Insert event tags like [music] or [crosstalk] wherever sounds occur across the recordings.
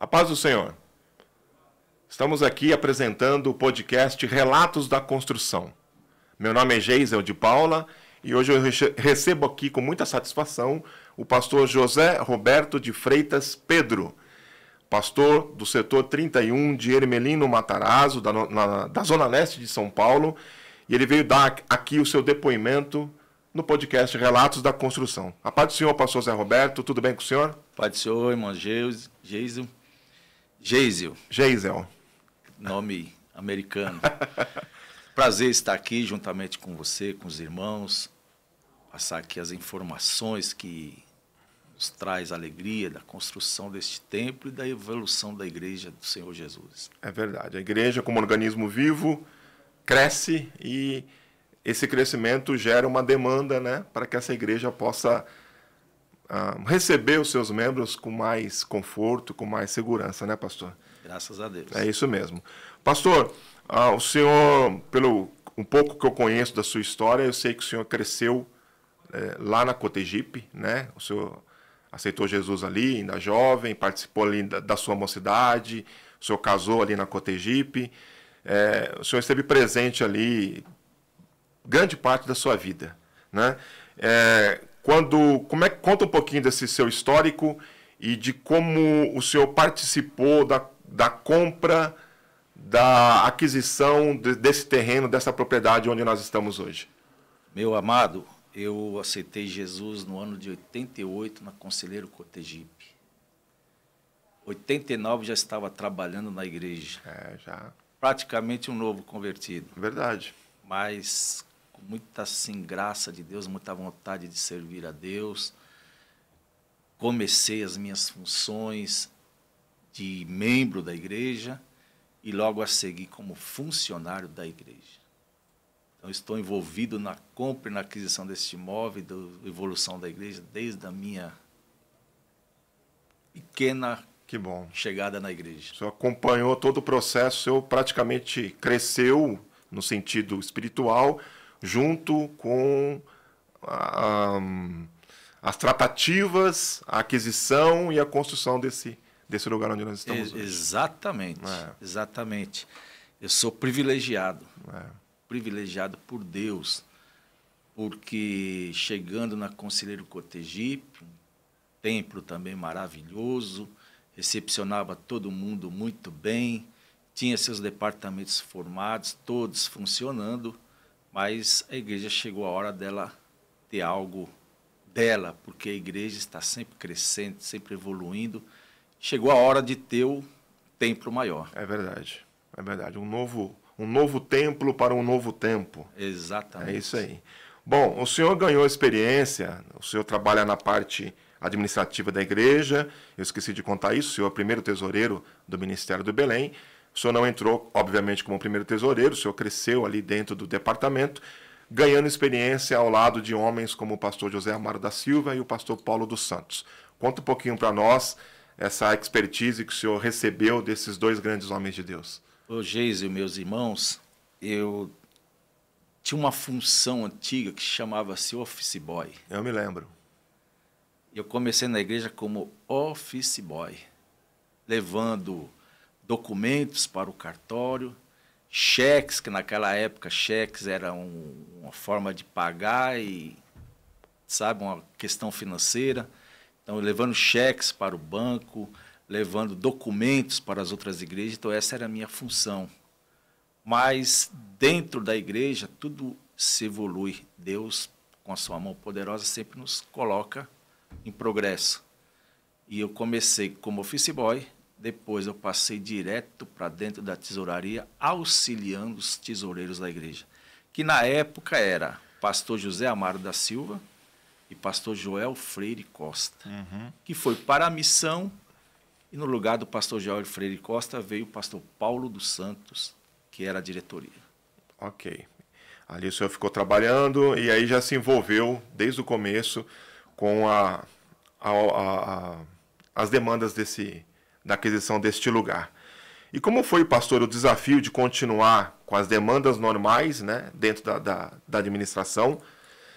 A paz do Senhor. Estamos aqui apresentando o podcast Relatos da Construção. Meu nome é Geisel de Paula e hoje eu recebo aqui com muita satisfação o pastor José Roberto de Freitas Pedro, pastor do setor 31 de Hermelino Matarazzo, da, na, da Zona Leste de São Paulo, e ele veio dar aqui o seu depoimento no podcast Relatos da Construção. A paz do senhor, pastor José Roberto, tudo bem com o senhor? Paz do senhor, irmão Geisel. Geisel. Geisel. Nome americano. [laughs] Prazer estar aqui juntamente com você, com os irmãos, passar aqui as informações que nos traz alegria da construção deste templo e da evolução da igreja do Senhor Jesus. É verdade. A igreja, como organismo vivo, cresce e esse crescimento gera uma demanda né, para que essa igreja possa ah, receber os seus membros com mais conforto, com mais segurança, né, pastor? Graças a Deus. É isso mesmo. Pastor, ah, o senhor, pelo um pouco que eu conheço da sua história, eu sei que o senhor cresceu é, lá na Cotegipe, né? O senhor aceitou Jesus ali, ainda jovem, participou ali da, da sua mocidade, o senhor casou ali na Cotegipe, é, o senhor esteve presente ali grande parte da sua vida, né? É, quando, como é, conta um pouquinho desse seu histórico e de como o senhor participou da, da compra, da aquisição de, desse terreno, dessa propriedade onde nós estamos hoje. Meu amado, eu aceitei Jesus no ano de 88 na Conselheiro Cotegipe. 89 já estava trabalhando na igreja. É, já. Praticamente um novo convertido. Verdade. Mas com muita assim, graça de Deus, muita vontade de servir a Deus. Comecei as minhas funções de membro da igreja e logo a seguir como funcionário da igreja. Então, estou envolvido na compra e na aquisição deste imóvel, da evolução da igreja, desde a minha pequena que bom. chegada na igreja. Você acompanhou todo o processo, eu praticamente cresceu no sentido espiritual, junto com a, ah, as tratativas, a aquisição e a construção desse, desse lugar onde nós estamos Exatamente, é. exatamente. Eu sou privilegiado, é. privilegiado por Deus, porque chegando na Conselheiro Cotegipe, um templo também maravilhoso, recepcionava todo mundo muito bem, tinha seus departamentos formados, todos funcionando. Mas a igreja chegou a hora dela ter algo dela, porque a igreja está sempre crescendo, sempre evoluindo. Chegou a hora de ter o templo maior. É verdade. É verdade. Um novo, um novo templo para um novo tempo. Exatamente. É isso aí. Bom, o senhor ganhou experiência, o senhor trabalha na parte administrativa da igreja, eu esqueci de contar isso, o senhor é o primeiro tesoureiro do Ministério do Belém. O senhor não entrou, obviamente, como primeiro tesoureiro, o senhor cresceu ali dentro do departamento, ganhando experiência ao lado de homens como o pastor José Amaro da Silva e o pastor Paulo dos Santos. Conta um pouquinho para nós essa expertise que o senhor recebeu desses dois grandes homens de Deus. Ô Geisel, meus irmãos, eu tinha uma função antiga que chamava-se office boy. Eu me lembro. Eu comecei na igreja como office boy, levando documentos para o cartório, cheques, que naquela época cheques era um, uma forma de pagar e, sabe, uma questão financeira. Então, levando cheques para o banco, levando documentos para as outras igrejas, então essa era a minha função. Mas dentro da igreja, tudo se evolui. Deus, com a sua mão poderosa, sempre nos coloca em progresso. E eu comecei como office boy, depois eu passei direto para dentro da tesouraria, auxiliando os tesoureiros da igreja, que na época era pastor José Amaro da Silva e pastor Joel Freire Costa, uhum. que foi para a missão e no lugar do pastor Joel Freire Costa veio o pastor Paulo dos Santos, que era a diretoria. Ok. Ali o senhor ficou trabalhando e aí já se envolveu desde o começo com a, a, a, as demandas desse, da aquisição deste lugar. E como foi, pastor, o desafio de continuar com as demandas normais né, dentro da, da, da administração,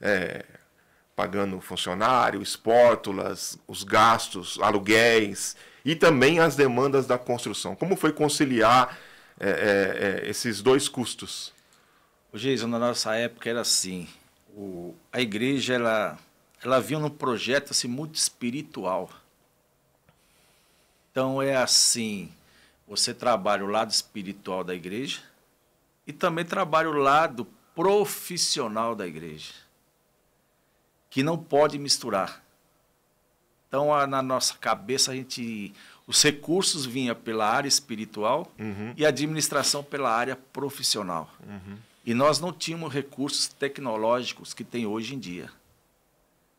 é, pagando funcionário, espórtulas, os gastos, aluguéis e também as demandas da construção? Como foi conciliar é, é, é esses dois custos? O Geison, na nossa época era assim, o, a igreja ela, ela vinha num projeto assim, muito espiritual, então é assim, você trabalha o lado espiritual da igreja e também trabalha o lado profissional da igreja, que não pode misturar. Então na nossa cabeça a gente os recursos vinham pela área espiritual uhum. e a administração pela área profissional. Uhum. E nós não tínhamos recursos tecnológicos que tem hoje em dia.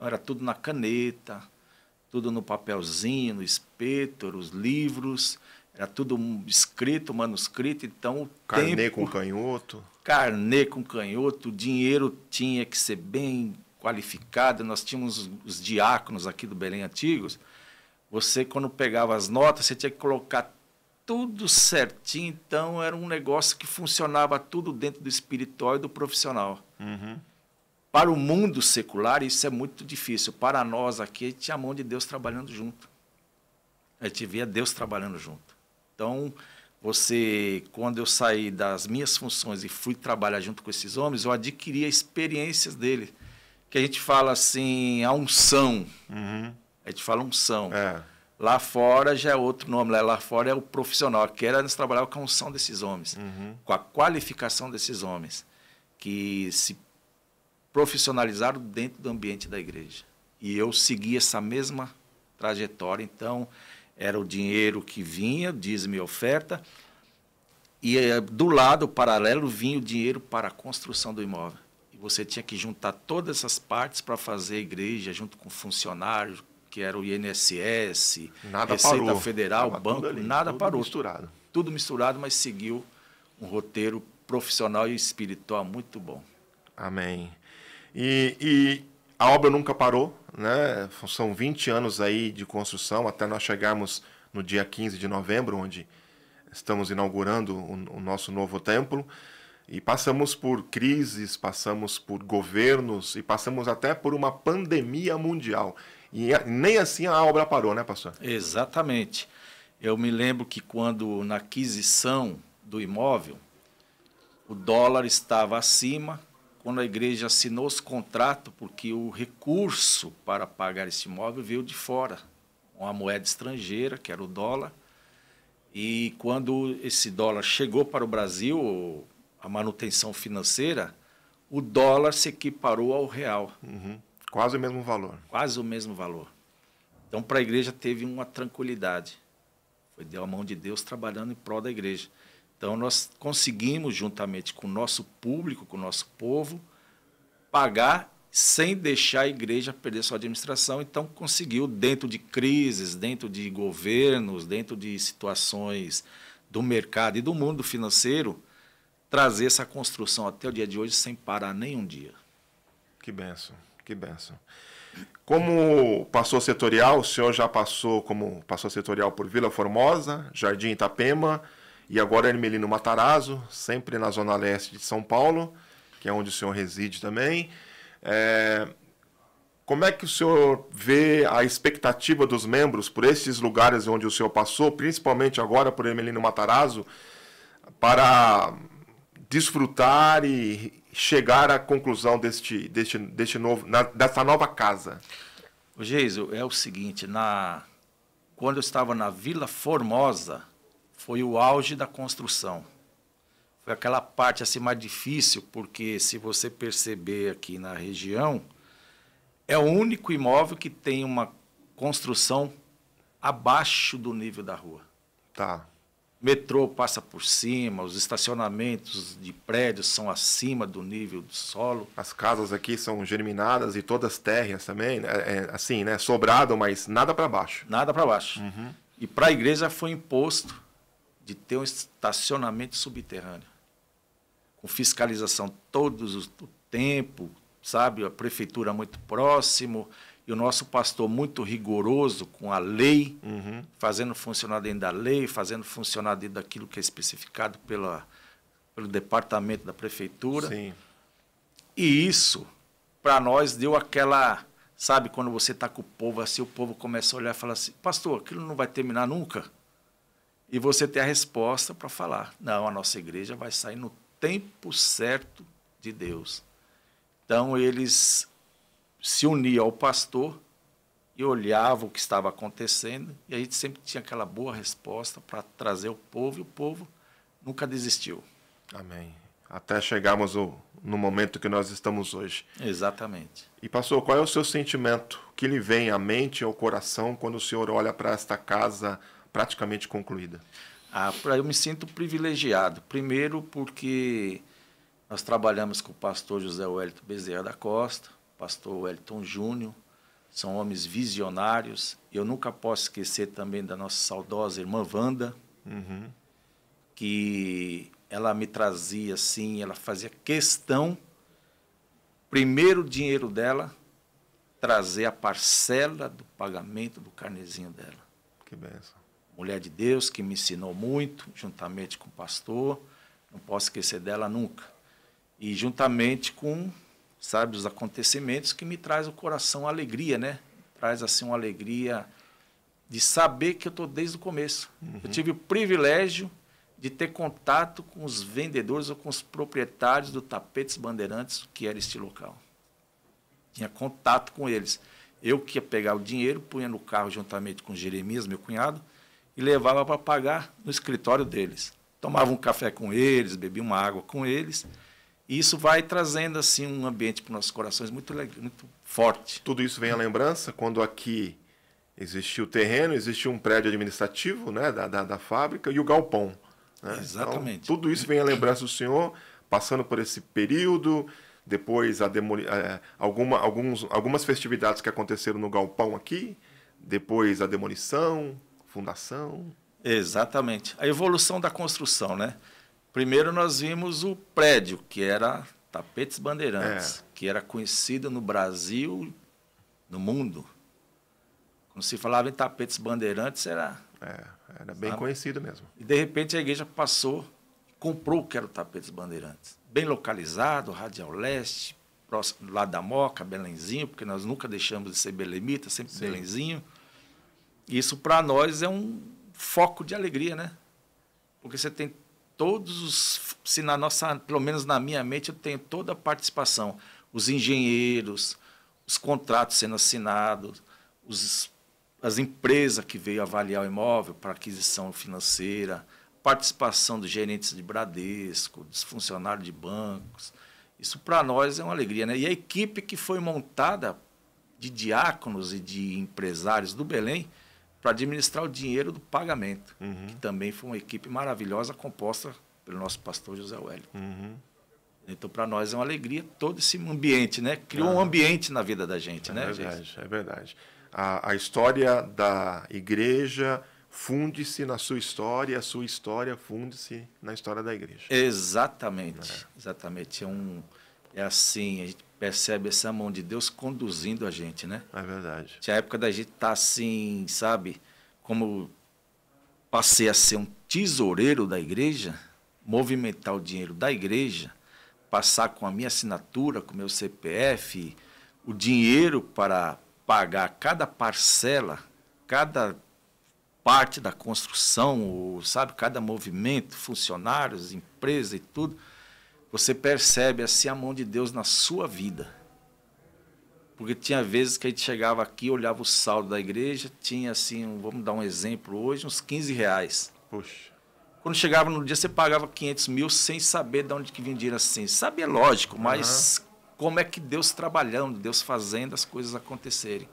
Era tudo na caneta, tudo no papelzinho, no espeto, os livros, era tudo escrito, manuscrito, então o Carnê tempo, com canhoto. Carnê com canhoto, o dinheiro tinha que ser bem qualificado, nós tínhamos os diáconos aqui do Belém Antigos, você quando pegava as notas, você tinha que colocar tudo certinho, então era um negócio que funcionava tudo dentro do espiritual e do profissional. Uhum. Para o mundo secular, isso é muito difícil. Para nós aqui, tinha a mão de Deus trabalhando junto. A gente via Deus trabalhando junto. Então, você, quando eu saí das minhas funções e fui trabalhar junto com esses homens, eu adquiri experiências dele. Que a gente fala assim, a unção. Uhum. A gente fala unção. É. Lá fora já é outro nome, lá, fora é o profissional. Aqui era nós trabalhava com a unção desses homens, uhum. com a qualificação desses homens, que se profissionalizaram dentro do ambiente da igreja. E eu segui essa mesma trajetória. Então, era o dinheiro que vinha, diz e oferta, e eh, do lado paralelo vinha o dinheiro para a construção do imóvel. E você tinha que juntar todas essas partes para fazer a igreja, junto com funcionários, que era o INSS, nada Receita parou. Federal, Tava Banco, ali, nada tudo parou. misturado. Tudo misturado, mas seguiu um roteiro profissional e espiritual muito bom. Amém. E, e a obra nunca parou, né? São 20 anos aí de construção até nós chegarmos no dia 15 de novembro, onde estamos inaugurando o, o nosso novo templo. E passamos por crises, passamos por governos e passamos até por uma pandemia mundial. E nem assim a obra parou, né, pastor? Exatamente. Eu me lembro que quando na aquisição do imóvel, o dólar estava acima quando a igreja assinou esse contrato porque o recurso para pagar esse imóvel veio de fora, uma moeda estrangeira, que era o dólar. E quando esse dólar chegou para o Brasil, a manutenção financeira, o dólar se equiparou ao real. Uhum. Quase o mesmo valor. Quase o mesmo valor. Então, para a igreja teve uma tranquilidade. Foi deu a mão de Deus trabalhando em prol da igreja. Então, nós conseguimos, juntamente com o nosso público, com o nosso povo, pagar sem deixar a igreja perder sua administração. Então, conseguiu, dentro de crises, dentro de governos, dentro de situações do mercado e do mundo financeiro, trazer essa construção até o dia de hoje sem parar nenhum dia. Que benção, que benção. Como passou setorial, o senhor já passou como passou setorial por Vila Formosa, Jardim Itapema, e agora Hermelino Matarazzo, sempre na zona leste de São Paulo, que é onde o senhor reside também. É... Como é que o senhor vê a expectativa dos membros por esses lugares onde o senhor passou, principalmente agora por Hermelino Matarazzo, para desfrutar e chegar à conclusão deste, deste, deste novo, na, dessa nova casa? O Geiso, é o seguinte, na quando eu estava na Vila Formosa, foi o auge da construção. Foi aquela parte assim mais difícil, porque se você perceber aqui na região, é o único imóvel que tem uma construção abaixo do nível da rua. Tá. Metrô passa por cima, os estacionamentos de prédios são acima do nível do solo. As casas aqui são germinadas e todas térreas também, né? é, é, assim, né? Sobrado, mas nada para baixo. Nada para baixo. Uhum. E para a igreja foi imposto de ter um estacionamento subterrâneo, com fiscalização todos os, o tempo, sabe? A prefeitura muito próximo e o nosso pastor muito rigoroso com a lei, uhum. fazendo funcionar dentro da lei, fazendo funcionar dentro daquilo que é especificado pela, pelo departamento da prefeitura. Sim. E isso, para nós, deu aquela. Sabe, quando você está com o povo assim, o povo começa a olhar e fala assim: Pastor, aquilo não vai terminar nunca? e você ter a resposta para falar. Não, a nossa igreja vai sair no tempo certo de Deus. Então eles se uniam ao pastor e olhavam o que estava acontecendo e a gente sempre tinha aquela boa resposta para trazer o povo e o povo nunca desistiu. Amém. Até chegarmos no momento que nós estamos hoje. Exatamente. E pastor, qual é o seu sentimento que lhe vem à mente e ao coração quando o senhor olha para esta casa praticamente concluída? Ah, eu me sinto privilegiado. Primeiro, porque nós trabalhamos com o pastor José Wellington Bezerra da Costa, pastor Wellington Júnior, são homens visionários. Eu nunca posso esquecer também da nossa saudosa irmã Wanda, uhum. que ela me trazia assim, ela fazia questão, primeiro dinheiro dela, trazer a parcela do pagamento do carnezinho dela. Que benção mulher de Deus, que me ensinou muito, juntamente com o pastor, não posso esquecer dela nunca. E juntamente com, sabe, os acontecimentos que me traz o coração alegria, né? Traz assim uma alegria de saber que eu estou desde o começo. Uhum. Eu tive o privilégio de ter contato com os vendedores ou com os proprietários do Tapetes Bandeirantes, que era este local. Tinha contato com eles. Eu que ia pegar o dinheiro, punha no carro juntamente com Jeremias, meu cunhado, e levava para pagar no escritório deles. Tomava um café com eles, bebia uma água com eles. E isso vai trazendo assim um ambiente para nossos corações muito, muito forte. Tudo isso vem à lembrança quando aqui existia o terreno, existia um prédio administrativo né, da, da, da fábrica e o galpão. Né? Então, Exatamente. Então, tudo isso vem à lembrança do senhor, passando por esse período, depois a demoli... É, alguma, alguns, algumas festividades que aconteceram no galpão aqui, depois a demolição, fundação? Exatamente. A evolução da construção, né? Primeiro nós vimos o prédio, que era Tapetes Bandeirantes, é. que era conhecido no Brasil, no mundo. Quando se falava em Tapetes Bandeirantes, era... É, era bem sabe? conhecido mesmo. E, de repente, a igreja passou, comprou o que era o Tapetes Bandeirantes. Bem localizado, Radial Leste, próximo do lado da Moca, Belenzinho, porque nós nunca deixamos de ser belemita, sempre Sim. Belenzinho. Isso para nós é um foco de alegria, né? Porque você tem todos os, se na nossa, pelo menos na minha mente, eu tenho toda a participação, os engenheiros, os contratos sendo assinados, os, as empresas que veio avaliar o imóvel para aquisição financeira, participação dos gerentes de Bradesco, dos funcionários de bancos. Isso para nós é uma alegria, né? E a equipe que foi montada de diáconos e de empresários do Belém, para administrar o dinheiro do pagamento, uhum. que também foi uma equipe maravilhosa composta pelo nosso pastor José Wellington. Uhum. Então, para nós é uma alegria todo esse ambiente, né? Criou ah, um uhum. ambiente na vida da gente, é né, verdade, gente? É verdade. A, a história da igreja funde-se na sua história, a sua história funde-se na história da igreja. Exatamente, é. exatamente. É um, é assim, a gente percebe essa mão de Deus conduzindo a gente, né? É verdade. Se a época da gente tá assim, sabe, como passei a ser um tesoureiro da igreja, movimentar o dinheiro da igreja, passar com a minha assinatura, com o meu CPF, o dinheiro para pagar cada parcela, cada parte da construção, ou, sabe, cada movimento, funcionários, empresa e tudo você percebe assim a mão de Deus na sua vida. Porque tinha vezes que a gente chegava aqui, olhava o saldo da igreja, tinha assim, vamos dar um exemplo hoje, uns 15 reais. Poxa. Quando chegava no dia, você pagava 500 mil sem saber de onde que vinha dinheiro assim. Sabia, é lógico, mas uhum. como é que Deus trabalhando, Deus fazendo as coisas acontecerem.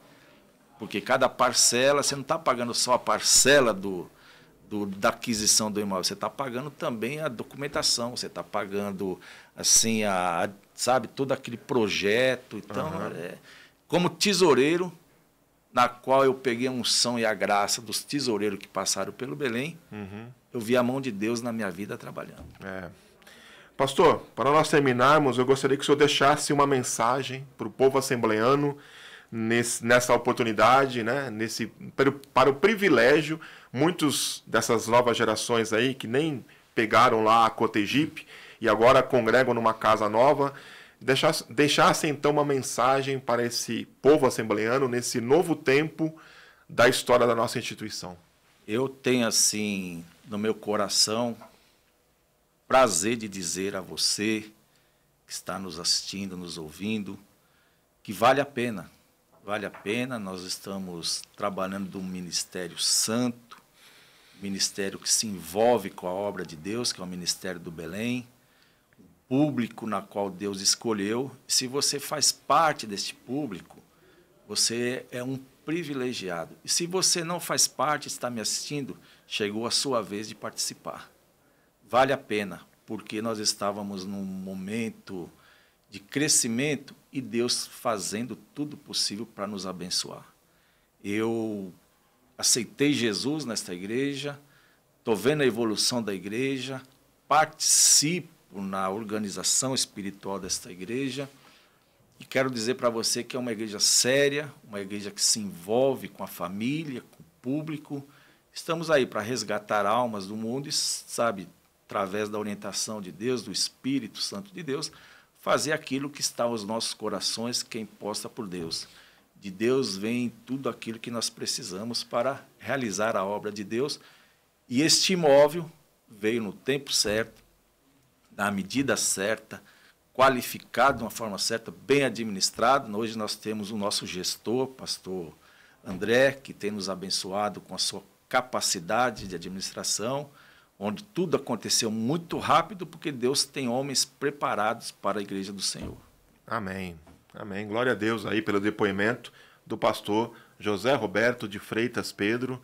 Porque cada parcela, você não está pagando só a parcela do, do, da aquisição do imóvel, você está pagando também a documentação, você está pagando assim a, a, sabe todo aquele projeto, então uhum. é, como tesoureiro na qual eu peguei a unção e a graça dos tesoureiros que passaram pelo Belém, uhum. eu vi a mão de Deus na minha vida trabalhando. É. Pastor, para nós terminarmos, eu gostaria que o senhor deixasse uma mensagem para o povo assembleano nesse, nessa oportunidade, né? Nesse, para, o, privilégio, muitos dessas novas gerações aí que nem pegaram lá a Cotegipe e agora congregam numa casa nova, deixasse, deixasse então uma mensagem para esse povo assembleano nesse novo tempo da história da nossa instituição. Eu tenho assim no meu coração prazer de dizer a você que está nos assistindo, nos ouvindo, que vale a pena vale a pena. Nós estamos trabalhando de um ministério santo, ministério que se envolve com a obra de Deus, que é o ministério do Belém, o público na qual Deus escolheu. Se você faz parte deste público, você é um privilegiado. E se você não faz parte, está me assistindo, chegou a sua vez de participar. Vale a pena, porque nós estávamos num momento de crescimento e Deus fazendo tudo possível para nos abençoar. Eu aceitei Jesus nesta igreja, estou vendo a evolução da igreja, participo na organização espiritual desta igreja e quero dizer para você que é uma igreja séria, uma igreja que se envolve com a família, com o público. Estamos aí para resgatar almas do mundo e, sabe, através da orientação de Deus, do Espírito Santo de Deus, fazer aquilo que está aos nossos corações, que é imposta por Deus. De Deus vem tudo aquilo que nós precisamos para realizar a obra de Deus. E este imóvel veio no tempo certo, na medida certa, qualificado de uma forma certa, bem administrado. Hoje nós temos o nosso gestor, pastor André, que tem nos abençoado com a sua capacidade de administração onde tudo aconteceu muito rápido, porque Deus tem homens preparados para a igreja do Senhor. Amém. Amém. Glória a Deus aí pelo depoimento do pastor José Roberto de Freitas Pedro,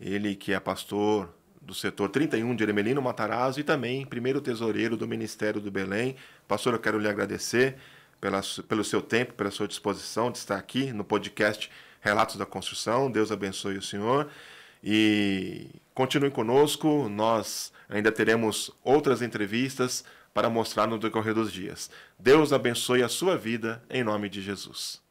ele que é pastor do setor 31 de Eremelino Matarazzo e também primeiro tesoureiro do Ministério do Belém. Pastor, eu quero lhe agradecer pela, pelo seu tempo, pela sua disposição de estar aqui no podcast Relatos da Construção. Deus abençoe o senhor. E continue conosco, nós ainda teremos outras entrevistas para mostrar no decorrer dos dias. Deus abençoe a sua vida, em nome de Jesus.